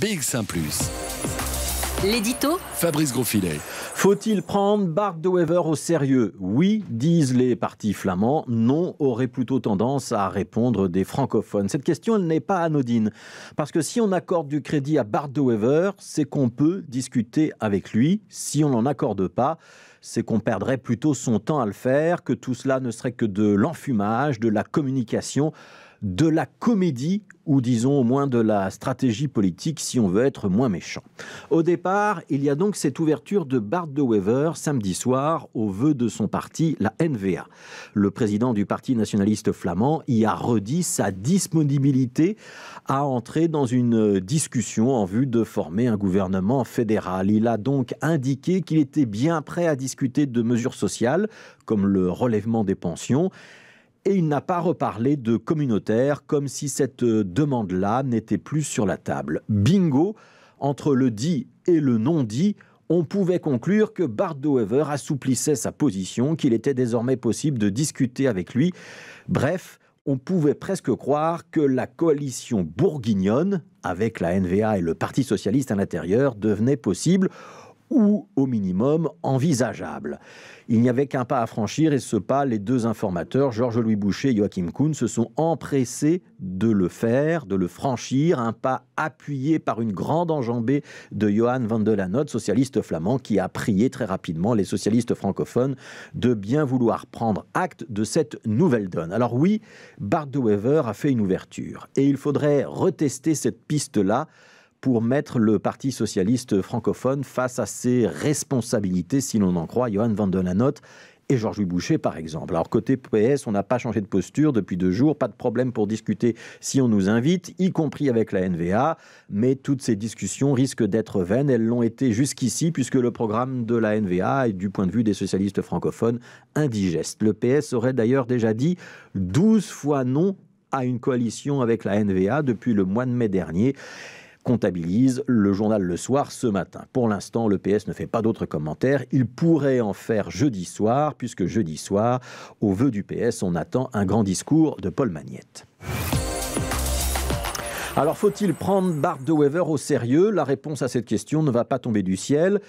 Big Saint plus. L'édito Fabrice Grosfilet. Faut-il prendre Bart de Wever au sérieux Oui, disent les partis flamands. Non, aurait plutôt tendance à répondre des francophones. Cette question, n'est pas anodine. Parce que si on accorde du crédit à Bart de Wever, c'est qu'on peut discuter avec lui. Si on n'en accorde pas, c'est qu'on perdrait plutôt son temps à le faire, que tout cela ne serait que de l'enfumage, de la communication de la comédie ou disons au moins de la stratégie politique si on veut être moins méchant. Au départ, il y a donc cette ouverture de Bart de Wever samedi soir au vœu de son parti, la NVA. Le président du Parti nationaliste flamand y a redit sa disponibilité à entrer dans une discussion en vue de former un gouvernement fédéral. Il a donc indiqué qu'il était bien prêt à discuter de mesures sociales comme le relèvement des pensions et il n'a pas reparlé de communautaire comme si cette euh, demande-là n'était plus sur la table. Bingo, entre le dit et le non dit, on pouvait conclure que Bardo ever assouplissait sa position, qu'il était désormais possible de discuter avec lui. Bref, on pouvait presque croire que la coalition bourguignonne, avec la NVA et le Parti socialiste à l'intérieur, devenait possible ou au minimum envisageable. Il n'y avait qu'un pas à franchir et ce pas, les deux informateurs, Georges-Louis Boucher et Joachim Kuhn, se sont empressés de le faire, de le franchir, un pas appuyé par une grande enjambée de Johan van de Lanotte, socialiste flamand, qui a prié très rapidement les socialistes francophones de bien vouloir prendre acte de cette nouvelle donne. Alors oui, Bart de Wever a fait une ouverture et il faudrait retester cette piste-là pour mettre le Parti socialiste francophone face à ses responsabilités, si l'on en croit Johan van den Lanotte et Georges-Louis Boucher, par exemple. Alors, côté PS, on n'a pas changé de posture depuis deux jours, pas de problème pour discuter si on nous invite, y compris avec la NVA, mais toutes ces discussions risquent d'être vaines. Elles l'ont été jusqu'ici, puisque le programme de la NVA est, du point de vue des socialistes francophones, indigeste. Le PS aurait d'ailleurs déjà dit 12 fois non à une coalition avec la NVA depuis le mois de mai dernier comptabilise le journal Le Soir ce matin. Pour l'instant, le PS ne fait pas d'autres commentaires. Il pourrait en faire jeudi soir, puisque jeudi soir, au vœu du PS, on attend un grand discours de Paul Magnette. Alors faut-il prendre Bart de Wever au sérieux La réponse à cette question ne va pas tomber du ciel.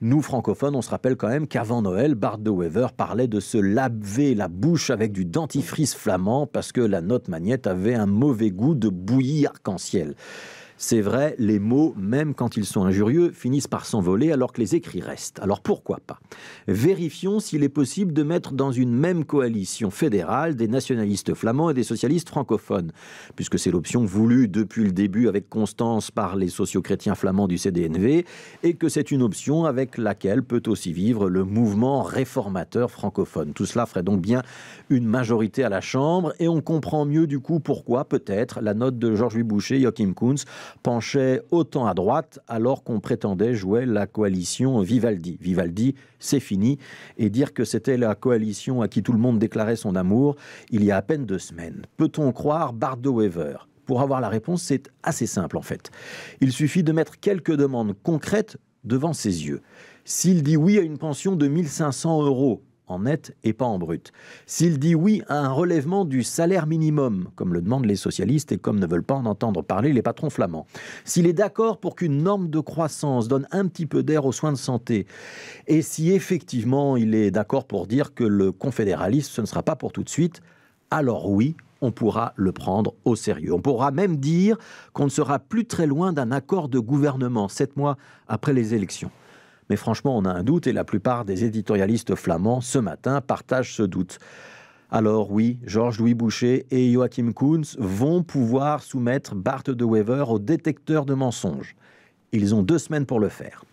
Nous, francophones, on se rappelle quand même qu'avant Noël, Bart de Wever parlait de se laver la bouche avec du dentifrice flamand parce que la note magnette avait un mauvais goût de bouillie arc-en-ciel. C'est vrai, les mots, même quand ils sont injurieux, finissent par s'envoler alors que les écrits restent. Alors pourquoi pas Vérifions s'il est possible de mettre dans une même coalition fédérale des nationalistes flamands et des socialistes francophones, puisque c'est l'option voulue depuis le début avec constance par les socio chrétiens flamands du CDNV, et que c'est une option avec laquelle peut aussi vivre le mouvement réformateur francophone. Tout cela ferait donc bien une majorité à la Chambre, et on comprend mieux du coup pourquoi, peut-être, la note de Georges Louis Boucher, Joachim Kunz penchait autant à droite alors qu'on prétendait jouer la coalition Vivaldi. Vivaldi, c'est fini. Et dire que c'était la coalition à qui tout le monde déclarait son amour il y a à peine deux semaines. Peut-on croire bardo weaver pour avoir la réponse, c'est assez simple en fait. Il suffit de mettre quelques demandes concrètes devant ses yeux. S'il dit oui à une pension de 1500 euros, en net et pas en brut. S'il dit oui à un relèvement du salaire minimum, comme le demandent les socialistes et comme ne veulent pas en entendre parler les patrons flamands, s'il est d'accord pour qu'une norme de croissance donne un petit peu d'air aux soins de santé, et si effectivement il est d'accord pour dire que le confédéralisme, ce ne sera pas pour tout de suite, alors oui, on pourra le prendre au sérieux. On pourra même dire qu'on ne sera plus très loin d'un accord de gouvernement sept mois après les élections. Mais franchement, on a un doute et la plupart des éditorialistes flamands ce matin partagent ce doute. Alors oui, Georges-Louis Boucher et Joachim Kunz vont pouvoir soumettre Bart de Wever au détecteur de mensonges. Ils ont deux semaines pour le faire.